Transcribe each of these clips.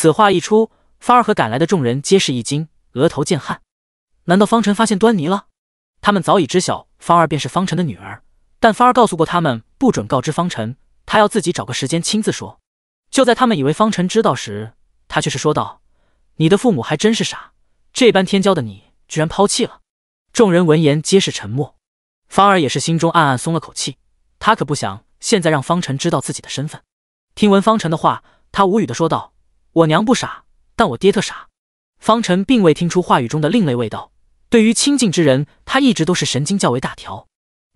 此话一出，芳儿和赶来的众人皆是一惊，额头见汗。难道方辰发现端倪了？他们早已知晓方儿便是方辰的女儿，但方儿告诉过他们不准告知方辰，他要自己找个时间亲自说。就在他们以为方辰知道时，他却是说道：“你的父母还真是傻，这般天骄的你居然抛弃了。”众人闻言皆是沉默。方儿也是心中暗暗松了口气，他可不想现在让方辰知道自己的身份。听闻方辰的话，他无语的说道。我娘不傻，但我爹特傻。方辰并未听出话语中的另类味道，对于亲近之人，他一直都是神经较为大条。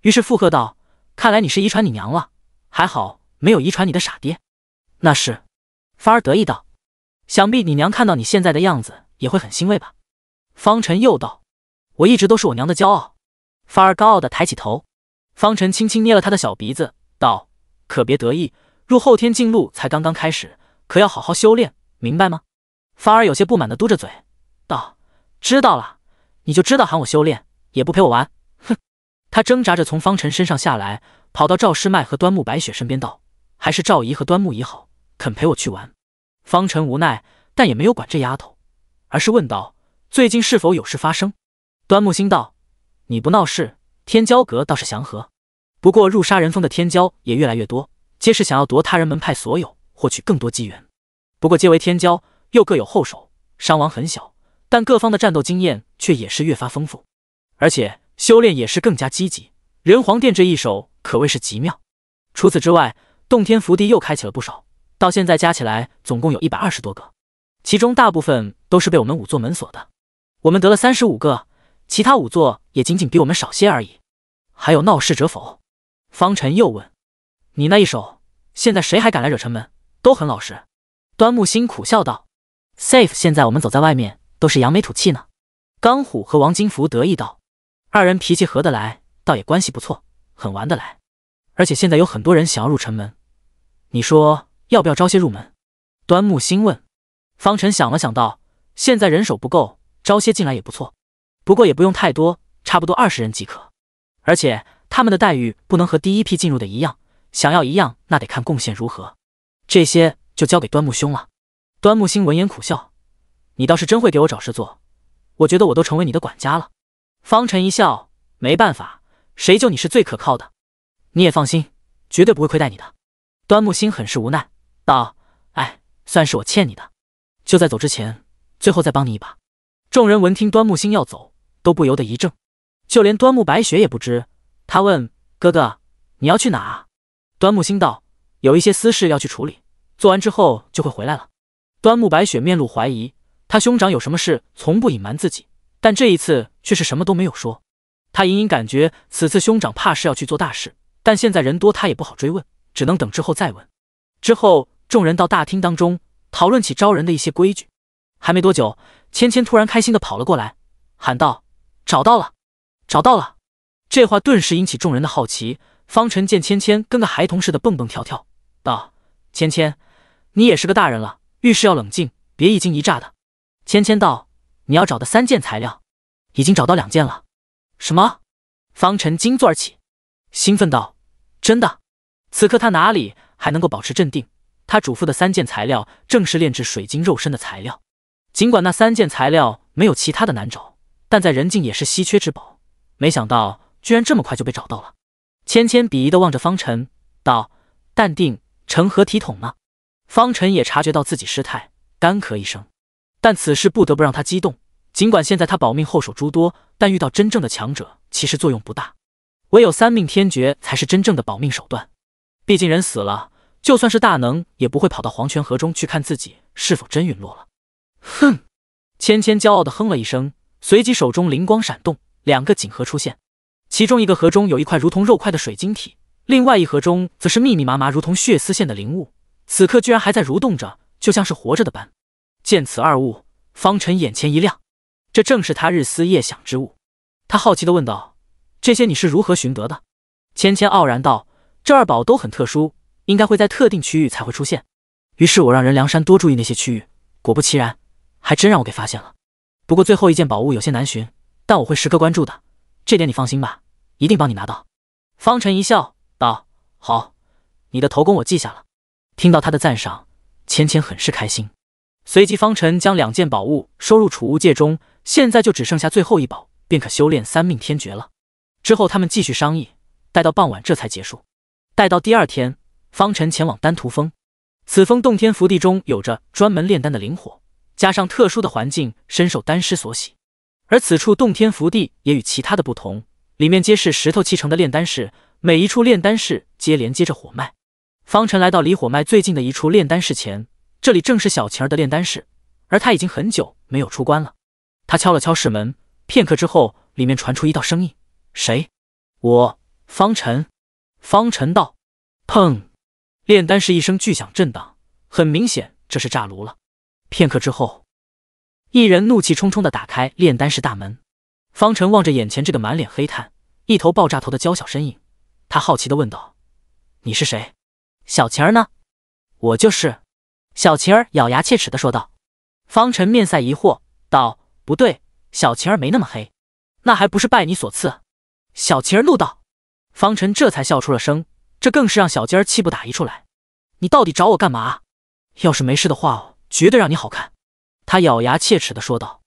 于是附和道：“看来你是遗传你娘了，还好没有遗传你的傻爹。”那是。方儿得意道：“想必你娘看到你现在的样子，也会很欣慰吧？”方辰又道：“我一直都是我娘的骄傲。”方儿高傲的抬起头。方辰轻轻捏了他的小鼻子，道：“可别得意，入后天进路才刚刚开始，可要好好修炼。”明白吗？芳儿有些不满的嘟着嘴道：“知道了，你就知道喊我修炼，也不陪我玩。”哼！她挣扎着从方辰身上下来，跑到赵师妹和端木白雪身边，道：“还是赵姨和端木姨好，肯陪我去玩。”方辰无奈，但也没有管这丫头，而是问道：“最近是否有事发生？”端木心道：“你不闹事，天骄阁倒是祥和。不过入杀人峰的天骄也越来越多，皆是想要夺他人门派所有，获取更多机缘。”不过皆为天骄，又各有后手，伤亡很小，但各方的战斗经验却也是越发丰富，而且修炼也是更加积极。人皇殿这一手可谓是极妙。除此之外，洞天福地又开启了不少，到现在加起来总共有一百二十多个，其中大部分都是被我们五座门锁的，我们得了三十五个，其他五座也仅仅比我们少些而已。还有闹事者否？方辰又问：“你那一手，现在谁还敢来惹城门？都很老实。”端木星苦笑道：“Safe，现在我们走在外面都是扬眉吐气呢。”刚虎和王金福得意道：“二人脾气合得来，倒也关系不错，很玩得来。而且现在有很多人想要入城门，你说要不要招些入门？”端木星问。方辰想了想道：“现在人手不够，招些进来也不错。不过也不用太多，差不多二十人即可。而且他们的待遇不能和第一批进入的一样，想要一样那得看贡献如何。这些。”就交给端木兄了。端木星闻言苦笑：“你倒是真会给我找事做，我觉得我都成为你的管家了。”方辰一笑：“没办法，谁救你是最可靠的。你也放心，绝对不会亏待你的。”端木星很是无奈道：“哎，算是我欠你的。就在走之前，最后再帮你一把。”众人闻听端木星要走，都不由得一怔，就连端木白雪也不知。他问哥哥：“你要去哪？”端木星道：“有一些私事要去处理。”做完之后就会回来了。端木白雪面露怀疑，他兄长有什么事从不隐瞒自己，但这一次却是什么都没有说。他隐隐感觉此次兄长怕是要去做大事，但现在人多他也不好追问，只能等之后再问。之后众人到大厅当中讨论起招人的一些规矩。还没多久，芊芊突然开心的跑了过来，喊道：“找到了，找到了！”这话顿时引起众人的好奇。方辰见芊芊跟个孩童似的蹦蹦跳跳，道：“芊芊。”你也是个大人了，遇事要冷静，别一惊一乍的。芊芊道：“你要找的三件材料，已经找到两件了。”什么？方辰惊坐而起，兴奋道：“真的！”此刻他哪里还能够保持镇定？他嘱咐的三件材料，正是炼制水晶肉身的材料。尽管那三件材料没有其他的难找，但在人境也是稀缺之宝。没想到，居然这么快就被找到了。芊芊鄙夷的望着方辰，道：“淡定成何体统呢？”方辰也察觉到自己失态，干咳一声。但此事不得不让他激动。尽管现在他保命后手诸多，但遇到真正的强者，其实作用不大。唯有三命天诀才是真正的保命手段。毕竟人死了，就算是大能，也不会跑到黄泉河中去看自己是否真陨落了。哼！芊芊骄傲地哼了一声，随即手中灵光闪动，两个锦盒出现。其中一个盒中有一块如同肉块的水晶体，另外一盒中则是密密麻麻如同血丝线的灵物。此刻居然还在蠕动着，就像是活着的般。见此二物，方辰眼前一亮，这正是他日思夜想之物。他好奇的问道：“这些你是如何寻得的？”芊芊傲然道：“这二宝都很特殊，应该会在特定区域才会出现。于是我让任梁山多注意那些区域，果不其然，还真让我给发现了。不过最后一件宝物有些难寻，但我会时刻关注的，这点你放心吧，一定帮你拿到。”方辰一笑，道：“好，你的头功我记下了。”听到他的赞赏，芊芊很是开心。随即，方辰将两件宝物收入储物戒中。现在就只剩下最后一宝，便可修炼三命天诀了。之后，他们继续商议，待到傍晚这才结束。待到第二天，方辰前往丹徒峰。此峰洞天福地中有着专门炼丹的灵火，加上特殊的环境，深受丹师所喜。而此处洞天福地也与其他的不同，里面皆是石头砌成的炼丹室，每一处炼丹室皆连接着火脉。方辰来到离火脉最近的一处炼丹室前，这里正是小晴儿的炼丹室，而他已经很久没有出关了。他敲了敲室门，片刻之后，里面传出一道声音：“谁？”“我，方辰。”方辰道。砰！炼丹室一声巨响震荡，很明显这是炸炉了。片刻之后，一人怒气冲冲的打开炼丹室大门。方辰望着眼前这个满脸黑炭、一头爆炸头的娇小身影，他好奇的问道：“你是谁？”小晴儿呢？我就是小晴儿，咬牙切齿的说道。方辰面赛疑惑道：“不对，小晴儿没那么黑，那还不是拜你所赐。”小晴儿怒道。方辰这才笑出了声，这更是让小鸡儿气不打一处来。“你到底找我干嘛？要是没事的话，绝对让你好看。”他咬牙切齿的说道。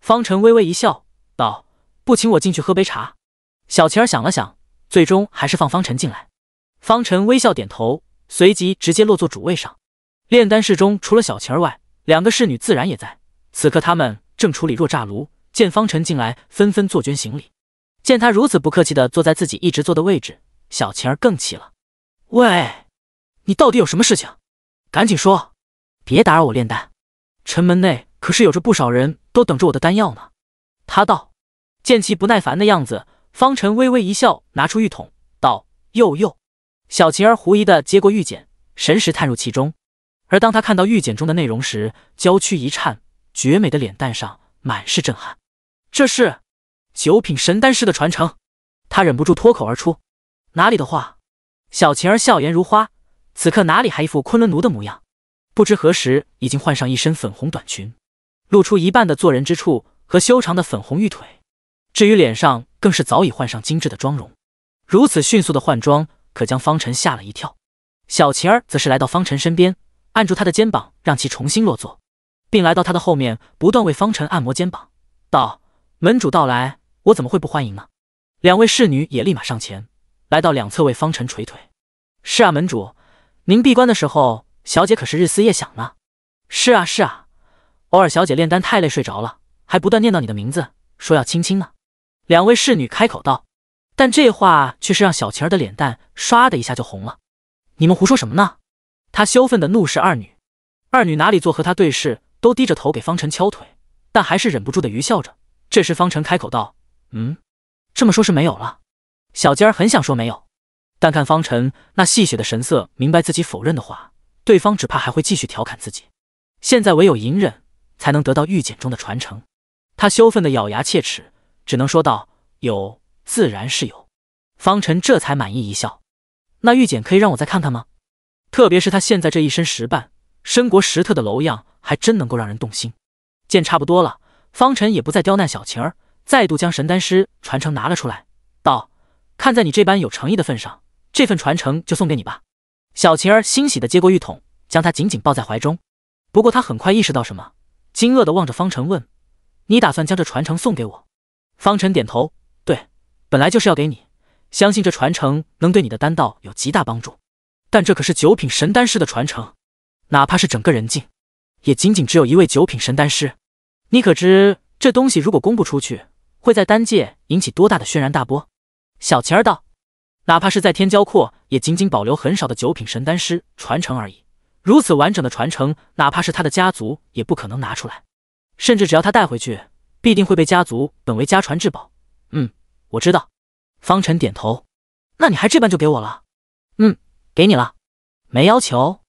方辰微微一笑，道：“不，请我进去喝杯茶。”小晴儿想了想，最终还是放方辰进来。方辰微笑点头。随即直接落座主位上，炼丹室中除了小晴儿外，两个侍女自然也在。此刻他们正处理若炸炉，见方辰进来，纷纷坐捐行礼。见他如此不客气地坐在自己一直坐的位置，小晴儿更气了：“喂，你到底有什么事情？赶紧说，别打扰我炼丹。城门内可是有着不少人都等着我的丹药呢。”他道。见其不耐烦的样子，方辰微微一笑，拿出玉桶道：“佑佑，小晴儿狐疑地接过玉简，神识探入其中。而当她看到玉简中的内容时，娇躯一颤，绝美的脸蛋上满是震撼。这是九品神丹师的传承！她忍不住脱口而出。哪里的话？小晴儿笑颜如花，此刻哪里还一副昆仑奴的模样？不知何时已经换上一身粉红短裙，露出一半的做人之处和修长的粉红玉腿。至于脸上，更是早已换上精致的妆容。如此迅速的换装。可将方辰吓了一跳，小晴儿则是来到方辰身边，按住他的肩膀，让其重新落座，并来到他的后面，不断为方辰按摩肩膀，道：“门主到来，我怎么会不欢迎呢？”两位侍女也立马上前，来到两侧为方辰捶腿。“是啊，门主，您闭关的时候，小姐可是日思夜想呢。”“是啊，是啊，偶尔小姐炼丹太累睡着了，还不断念叨你的名字，说要亲亲呢。”两位侍女开口道。但这话却是让小晴儿的脸蛋唰的一下就红了。你们胡说什么呢？她羞愤的怒视二女，二女哪里做和她对视，都低着头给方辰敲腿，但还是忍不住的愚笑着。这时方辰开口道：“嗯，这么说是没有了。”小尖儿很想说没有，但看方辰那戏谑的神色，明白自己否认的话，对方只怕还会继续调侃自己。现在唯有隐忍，才能得到玉简中的传承。他羞愤的咬牙切齿，只能说道：“有。”自然是有，方辰这才满意一笑。那玉简可以让我再看看吗？特别是他现在这一身石扮，身国石特的楼样，还真能够让人动心。见差不多了，方辰也不再刁难小晴儿，再度将神丹师传承拿了出来，道：“看在你这般有诚意的份上，这份传承就送给你吧。”小晴儿欣喜地接过玉桶，将它紧紧抱在怀中。不过她很快意识到什么，惊愕地望着方辰问：“你打算将这传承送给我？”方辰点头。本来就是要给你，相信这传承能对你的丹道有极大帮助。但这可是九品神丹师的传承，哪怕是整个人境，也仅仅只有一位九品神丹师。你可知这东西如果公布出去，会在丹界引起多大的轩然大波？小琪儿道，哪怕是在天骄阔，也仅仅保留很少的九品神丹师传承而已。如此完整的传承，哪怕是他的家族也不可能拿出来。甚至只要他带回去，必定会被家族本为家传至宝。我知道，方辰点头。那你还这般就给我了？嗯，给你了，没要求。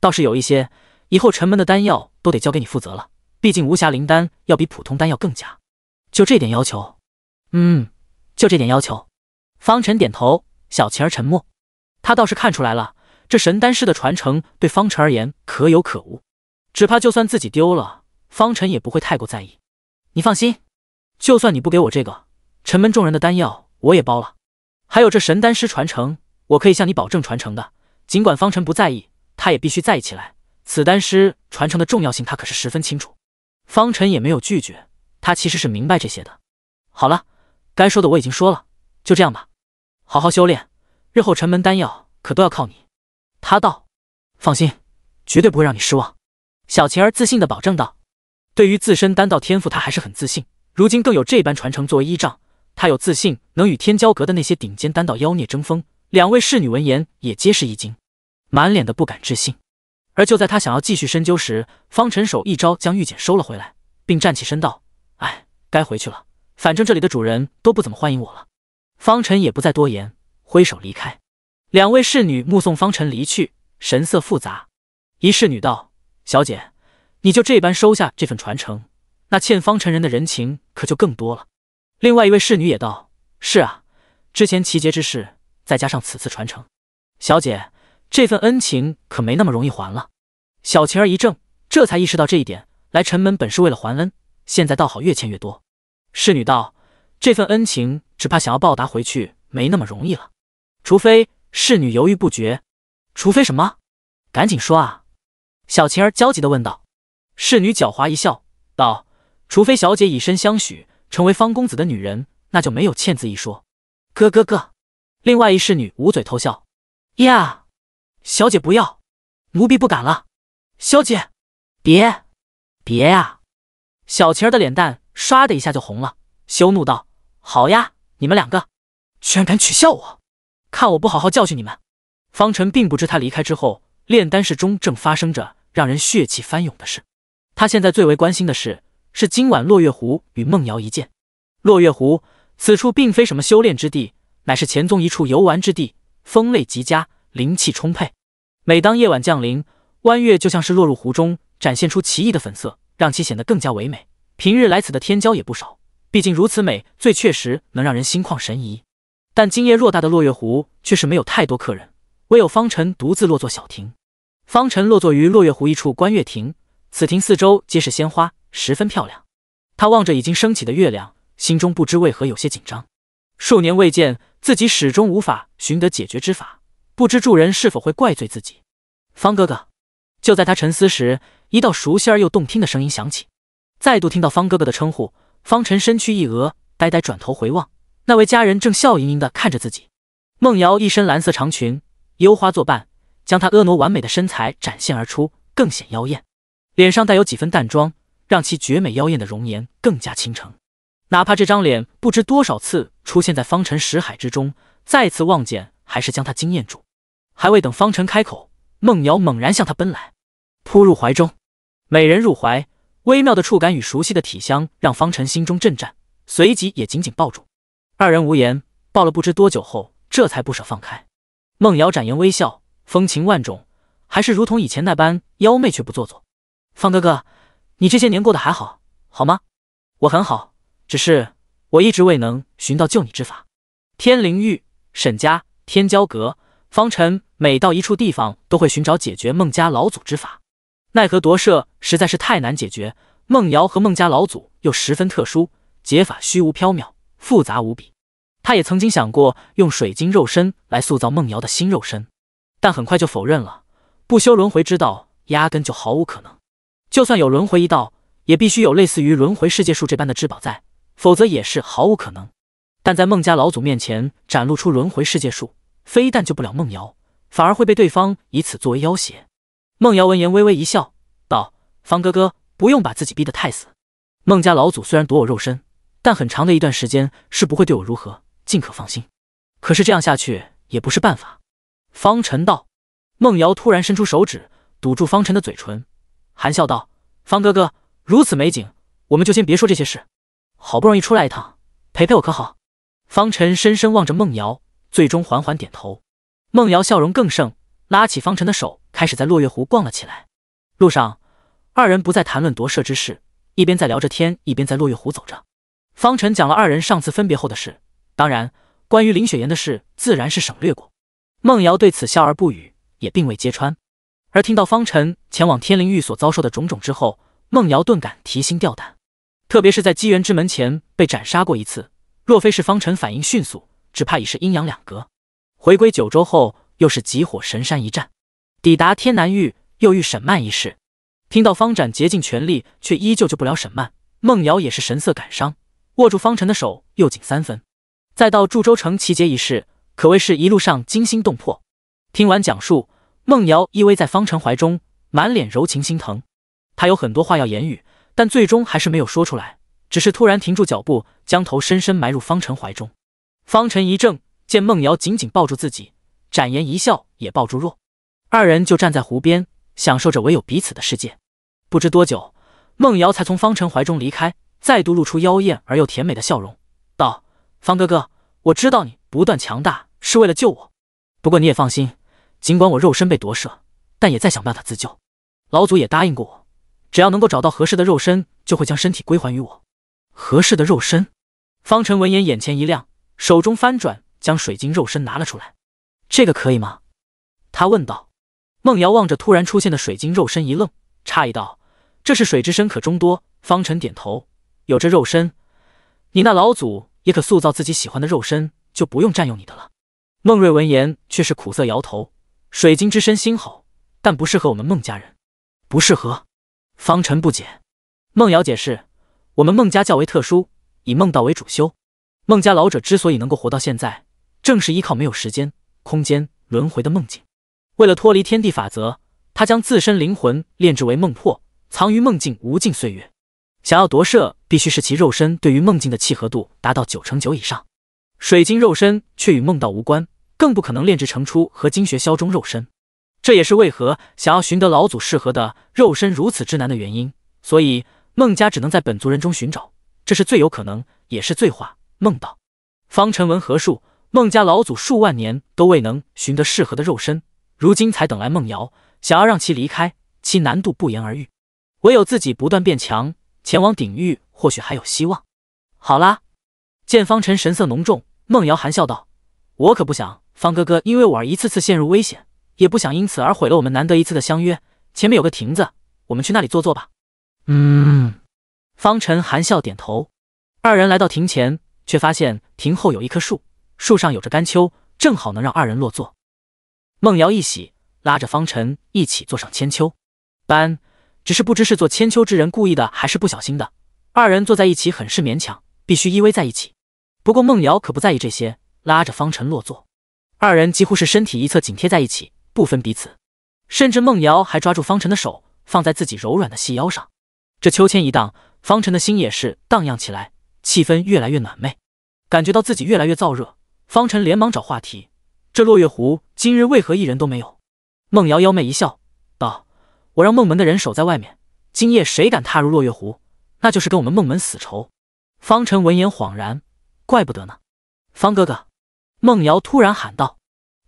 倒是有一些，以后城门的丹药都得交给你负责了。毕竟无暇灵丹要比普通丹药更佳。就这点要求？嗯，就这点要求。方辰点头。小晴儿沉默。他倒是看出来了，这神丹师的传承对方辰而言可有可无。只怕就算自己丢了，方辰也不会太过在意。你放心，就算你不给我这个。城门众人的丹药我也包了，还有这神丹师传承，我可以向你保证传承的。尽管方辰不在意，他也必须在意起来。此丹师传承的重要性，他可是十分清楚。方辰也没有拒绝，他其实是明白这些的。好了，该说的我已经说了，就这样吧。好好修炼，日后城门丹药可都要靠你。他道。放心，绝对不会让你失望。小晴儿自信的保证道，对于自身丹道天赋，他还是很自信。如今更有这般传承作为依仗。他有自信能与天骄阁的那些顶尖丹道妖孽争锋。两位侍女闻言也皆是一惊，满脸的不敢置信。而就在他想要继续深究时，方辰手一招将玉简收了回来，并站起身道：“哎，该回去了。反正这里的主人都不怎么欢迎我了。”方辰也不再多言，挥手离开。两位侍女目送方辰离去，神色复杂。一侍女道：“小姐，你就这般收下这份传承，那欠方辰人的人情可就更多了。”另外一位侍女也道：“是啊，之前齐杰之事，再加上此次传承，小姐这份恩情可没那么容易还了。”小晴儿一怔，这才意识到这一点。来城门本是为了还恩，现在倒好，越欠越多。侍女道：“这份恩情，只怕想要报答回去没那么容易了。除非……”侍女犹豫不决，“除非什么？”赶紧说啊！小晴儿焦急地问道。侍女狡猾一笑，道：“除非小姐以身相许。”成为方公子的女人，那就没有欠字一说。咯咯咯！另外一侍女捂嘴偷笑。呀，小姐不要，奴婢不敢了。小姐，别，别呀！小晴儿的脸蛋唰的一下就红了，羞怒道：“好呀，你们两个居然敢取笑我，看我不好好教训你们！”方辰并不知他离开之后，炼丹室中正发生着让人血气翻涌的事。他现在最为关心的是。是今晚落月湖与梦瑶一见。落月湖此处并非什么修炼之地，乃是乾宗一处游玩之地，风味极佳，灵气充沛。每当夜晚降临，弯月就像是落入湖中，展现出奇异的粉色，让其显得更加唯美。平日来此的天骄也不少，毕竟如此美，最确实能让人心旷神怡。但今夜偌大的落月湖却是没有太多客人，唯有方辰独自落座小亭。方辰落座于落月湖一处观月亭，此亭四周皆是鲜花。十分漂亮，她望着已经升起的月亮，心中不知为何有些紧张。数年未见，自己始终无法寻得解决之法，不知助人是否会怪罪自己。方哥哥，就在他沉思时，一道熟悉而又动听的声音响起。再度听到方哥哥的称呼，方辰身躯一额，呆呆转头回望，那位佳人正笑盈盈地看着自己。梦瑶一身蓝色长裙，幽花作伴，将她婀娜完美的身材展现而出，更显妖艳。脸上带有几分淡妆。让其绝美妖艳的容颜更加倾城，哪怕这张脸不知多少次出现在方辰识海之中，再次望见还是将他惊艳住。还未等方辰开口，孟瑶猛然向他奔来，扑入怀中。美人入怀，微妙的触感与熟悉的体香让方辰心中震颤，随即也紧紧抱住。二人无言，抱了不知多久后，这才不舍放开。孟瑶展颜微笑，风情万种，还是如同以前那般妖媚却不做作。方哥哥。你这些年过得还好，好吗？我很好，只是我一直未能寻到救你之法。天灵域、沈家、天骄阁，方辰每到一处地方都会寻找解决孟家老祖之法，奈何夺舍实在是太难解决，孟瑶和孟家老祖又十分特殊，解法虚无缥缈，复杂无比。他也曾经想过用水晶肉身来塑造孟瑶的新肉身，但很快就否认了，不修轮回之道，压根就毫无可能。就算有轮回一道，也必须有类似于轮回世界树这般的至宝在，否则也是毫无可能。但在孟家老祖面前展露出轮回世界树，非但救不了孟瑶，反而会被对方以此作为要挟。孟瑶闻言微微一笑，道：“方哥哥，不用把自己逼得太死。孟家老祖虽然夺我肉身，但很长的一段时间是不会对我如何，尽可放心。可是这样下去也不是办法。”方辰道。孟瑶突然伸出手指堵住方辰的嘴唇。含笑道：“方哥哥，如此美景，我们就先别说这些事。好不容易出来一趟，陪陪我可好？”方辰深深望着孟瑶，最终缓缓点头。孟瑶笑容更盛，拉起方辰的手，开始在落月湖逛了起来。路上，二人不再谈论夺舍之事，一边在聊着天，一边在落月湖走着。方辰讲了二人上次分别后的事，当然，关于林雪妍的事自然是省略过。孟瑶对此笑而不语，也并未揭穿。而听到方辰前往天灵域所遭受的种种之后，孟瑶顿感提心吊胆，特别是在机缘之门前被斩杀过一次，若非是方辰反应迅速，只怕已是阴阳两隔。回归九州后，又是急火神山一战，抵达天南域又遇沈曼一事，听到方展竭尽全力却依旧救不了沈曼，孟瑶也是神色感伤，握住方辰的手又紧三分。再到祝州城奇劫一事，可谓是一路上惊心动魄。听完讲述。孟瑶依偎在方辰怀中，满脸柔情心疼。他有很多话要言语，但最终还是没有说出来，只是突然停住脚步，将头深深埋入方辰怀中。方辰一怔，见孟瑶紧紧抱住自己，展颜一笑，也抱住若。二人就站在湖边，享受着唯有彼此的世界。不知多久，孟瑶才从方辰怀中离开，再度露出妖艳而又甜美的笑容，道：“方哥哥，我知道你不断强大是为了救我，不过你也放心。”尽管我肉身被夺舍，但也在想办法自救。老祖也答应过我，只要能够找到合适的肉身，就会将身体归还于我。合适的肉身？方辰闻言眼前一亮，手中翻转将水晶肉身拿了出来。这个可以吗？他问道。孟瑶望着突然出现的水晶肉身一愣，诧异道：“这是水之身，可中多。”方辰点头：“有这肉身，你那老祖也可塑造自己喜欢的肉身，就不用占用你的了。”孟瑞闻言却是苦涩摇头。水晶之身心好，但不适合我们孟家人。不适合？方辰不解。孟瑶解释：我们孟家较为特殊，以梦道为主修。孟家老者之所以能够活到现在，正是依靠没有时间、空间、轮回的梦境。为了脱离天地法则，他将自身灵魂炼制为梦魄，藏于梦境无尽岁月。想要夺舍，必须是其肉身对于梦境的契合度达到九成九以上。水晶肉身却与梦道无关。更不可能炼制成出和精血消中肉身，这也是为何想要寻得老祖适合的肉身如此之难的原因。所以孟家只能在本族人中寻找，这是最有可能也是最话。孟道方辰文何术，孟家老祖数万年都未能寻得适合的肉身，如今才等来孟瑶，想要让其离开，其难度不言而喻。唯有自己不断变强，前往顶域或许还有希望。好啦，见方辰神色浓重，孟瑶含笑道：“我可不想。”方哥哥因为我而一次次陷入危险，也不想因此而毁了我们难得一次的相约。前面有个亭子，我们去那里坐坐吧。嗯，方辰含笑点头。二人来到亭前，却发现亭后有一棵树，树上有着干秋，正好能让二人落座。孟瑶一喜，拉着方辰一起坐上千秋。班，只是不知是坐千秋之人故意的，还是不小心的，二人坐在一起很是勉强，必须依偎在一起。不过孟瑶可不在意这些，拉着方辰落座。二人几乎是身体一侧紧贴在一起，不分彼此，甚至梦瑶还抓住方辰的手，放在自己柔软的细腰上。这秋千一荡，方辰的心也是荡漾起来，气氛越来越暖昧。感觉到自己越来越燥热，方辰连忙找话题：“这落月湖今日为何一人都没有？”梦瑶妖媚一笑，道：“我让孟门的人守在外面，今夜谁敢踏入落月湖，那就是跟我们孟门死仇。”方辰闻言恍然，怪不得呢，方哥哥。孟瑶突然喊道：“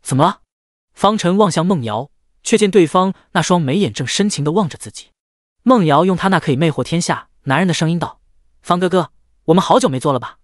怎么了？”方晨望向孟瑶，却见对方那双眉眼正深情的望着自己。孟瑶用她那可以魅惑天下男人的声音道：“方哥哥，我们好久没做了吧？”